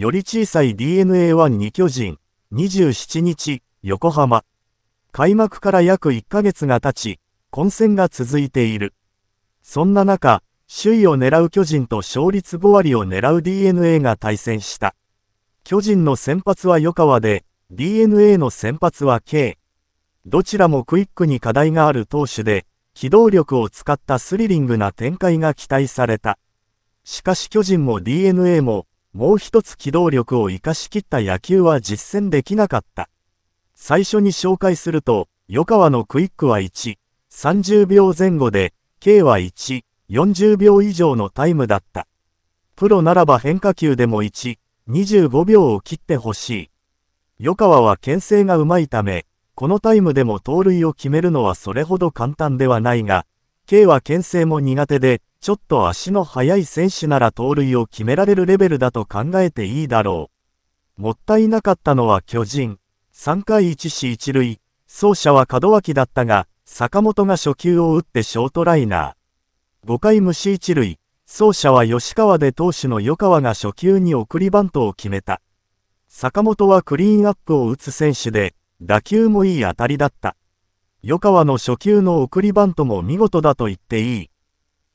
より小さい DNA12 巨人、27日、横浜。開幕から約1ヶ月が経ち、混戦が続いている。そんな中、首位を狙う巨人と勝率5割を狙う DNA が対戦した。巨人の先発は横川で、DNA の先発は K。どちらもクイックに課題がある投手で、機動力を使ったスリリングな展開が期待された。しかし巨人も DNA も、もう一つ機動力を生かしきった野球は実践できなかった。最初に紹介すると、与川のクイックは1、30秒前後で、K は1、40秒以上のタイムだった。プロならば変化球でも1、25秒を切ってほしい。与川は牽制がうまいため、このタイムでも盗塁を決めるのはそれほど簡単ではないが、K は牽制も苦手で、ちょっと足の速い選手なら盗塁を決められるレベルだと考えていいだろう。もったいなかったのは巨人。3回1死1塁。走者は門脇だったが、坂本が初球を打ってショートライナー。5回無視1塁。走者は吉川で投手の与川が初球に送りバントを決めた。坂本はクリーンアップを打つ選手で、打球もいい当たりだった。与川の初球の送りバントも見事だと言っていい。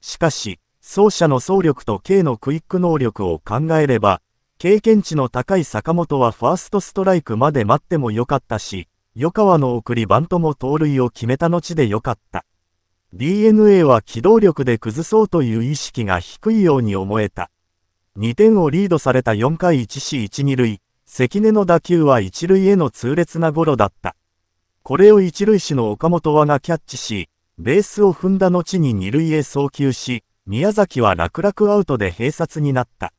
しかし、走者の走力と K のクイック能力を考えれば、経験値の高い坂本はファーストストライクまで待ってもよかったし、与川の送りバントも盗塁を決めた後でよかった。DNA は機動力で崩そうという意識が低いように思えた。2点をリードされた4回 1C12 塁、関根の打球は1塁への痛烈なゴロだった。これを1塁手の岡本はがキャッチし、ベースを踏んだ後に二塁へ送球し、宮崎は楽々アウトで併殺になった。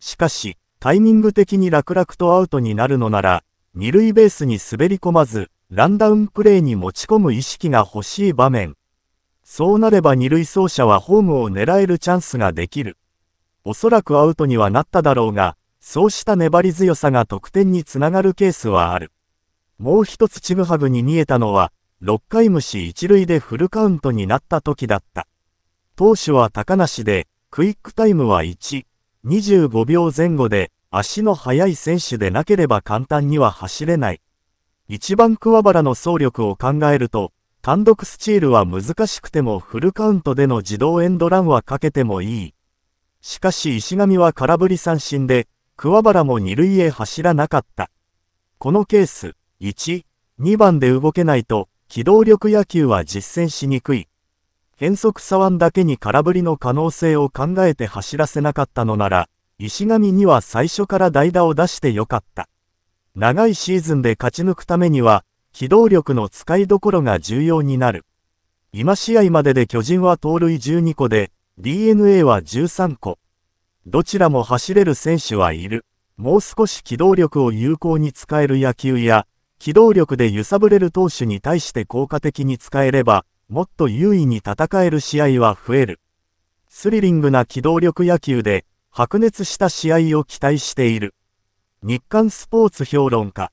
しかし、タイミング的に楽々とアウトになるのなら、二塁ベースに滑り込まず、ランダウンプレーに持ち込む意識が欲しい場面。そうなれば二塁走者はホームを狙えるチャンスができる。おそらくアウトにはなっただろうが、そうした粘り強さが得点につながるケースはある。もう一つちぐはぐに見えたのは、6回無視一塁でフルカウントになった時だった。投手は高梨で、クイックタイムは1、25秒前後で、足の速い選手でなければ簡単には走れない。一番桑原の走力を考えると、単独スチールは難しくてもフルカウントでの自動エンドランはかけてもいい。しかし石上は空振り三振で、桑原も二塁へ走らなかった。このケース、1、2番で動けないと、機動力野球は実践しにくい。変則左腕だけに空振りの可能性を考えて走らせなかったのなら、石上には最初から代打を出してよかった。長いシーズンで勝ち抜くためには、機動力の使いどころが重要になる。今試合までで巨人は盗塁12個で、DNA は13個。どちらも走れる選手はいる。もう少し機動力を有効に使える野球や、機動力で揺さぶれる投手に対して効果的に使えれば、もっと優位に戦える試合は増える。スリリングな機動力野球で、白熱した試合を期待している。日刊スポーツ評論家。